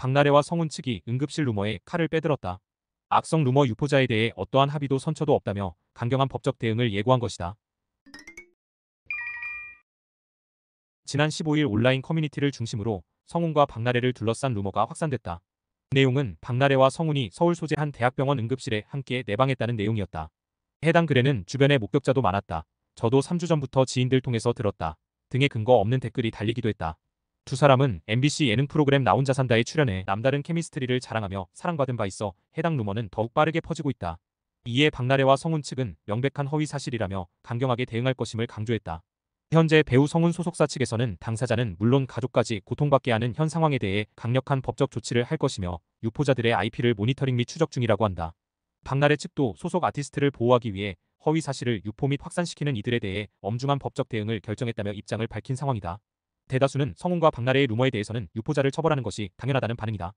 박나래와 성훈 측이 응급실 루머에 칼을 빼들었다. 악성 루머 유포자에 대해 어떠한 합의도 선처도 없다며 강경한 법적 대응을 예고한 것이다. 지난 15일 온라인 커뮤니티를 중심으로 성훈과 박나래를 둘러싼 루머가 확산됐다. 내용은 박나래와 성훈이 서울 소재 한 대학병원 응급실에 함께 내방했다는 내용이었다. 해당 글에는 주변의 목격자도 많았다. 저도 3주 전부터 지인들 통해서 들었다. 등의 근거 없는 댓글이 달리기도 했다. 두 사람은 MBC 예능 프로그램 나온자 산다에 출연해 남다른 케미스트리를 자랑하며 사랑받은 바 있어 해당 루머는 더욱 빠르게 퍼지고 있다. 이에 박나래와 성훈 측은 명백한 허위 사실이라며 강경하게 대응할 것임을 강조했다. 현재 배우 성훈 소속사 측에서는 당사자는 물론 가족까지 고통받게 하는 현 상황에 대해 강력한 법적 조치를 할 것이며 유포자들의 IP를 모니터링 및 추적 중이라고 한다. 박나래 측도 소속 아티스트를 보호하기 위해 허위 사실을 유포 및 확산시키는 이들에 대해 엄중한 법적 대응을 결정했다며 입장을 밝힌 상황이다. 대다수는 성훈과 박나래의 루머에 대해서는 유포자를 처벌하는 것이 당연하다는 반응이다.